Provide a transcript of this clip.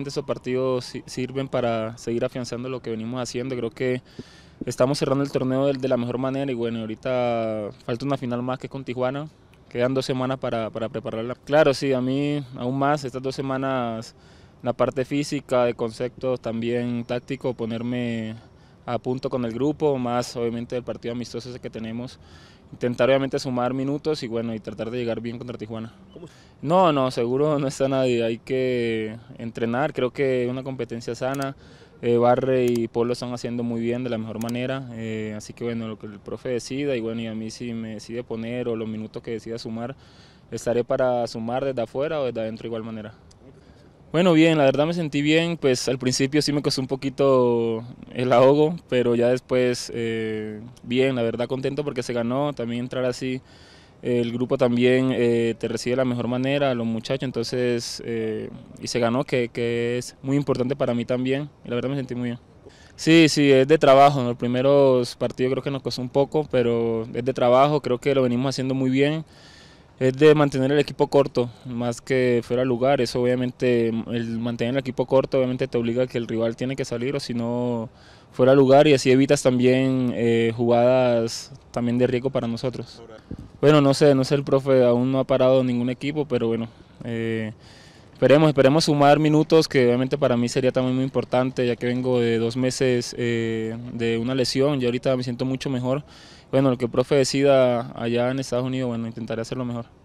esos partidos sirven para seguir afianzando lo que venimos haciendo. Creo que estamos cerrando el torneo de, la mejor manera y bueno, ahorita falta una final más que es con Tijuana. Quedan dos semanas para, para prepararla. Claro, sí, a mí aún más, estas dos semanas, la parte física, de conceptos, también táctico, ponerme a punto con el grupo, más obviamente del partido amistoso ese que tenemos. Intentar obviamente sumar minutos y bueno, y tratar de llegar bien contra Tijuana. No, no, seguro no está nadie, hay que entrenar, creo que es una competencia sana. Eh, Barre y Polo están haciendo muy bien de la mejor manera, eh, así que bueno, lo que el profe decida y bueno, y a mí si me decide poner o los minutos que decida sumar, estaré para sumar desde afuera o desde adentro de igual manera. Bueno, bien, la verdad me sentí bien, pues al principio sí me costó un poquito el ahogo, pero ya después eh, bien, la verdad contento porque se ganó, también entrar así, el grupo también eh, te recibe de la mejor manera, los muchachos, entonces, eh, y se ganó, que, que, es muy importante para mí también, la verdad me sentí muy bien. Sí, sí, es de trabajo, en los primeros partidos creo que nos costó un poco, pero es de trabajo, creo que lo venimos haciendo muy bien es de mantener el equipo corto, más que fuera lugar. Eso obviamente, el mantener el equipo corto obviamente te obliga a que el rival tiene que salir o si no fuera lugar y así evitas también eh, jugadas también de riesgo para nosotros. Bueno, no sé, no sé el profe, aún no ha parado ningún equipo, pero bueno, eh, esperemos, esperemos sumar minutos que obviamente para mí sería también muy importante ya que vengo de dos meses eh, de una lesión, y ahorita me siento mucho mejor bueno, lo que el profe decida allá en Estados Unidos, bueno, intentaré hacer lo mejor.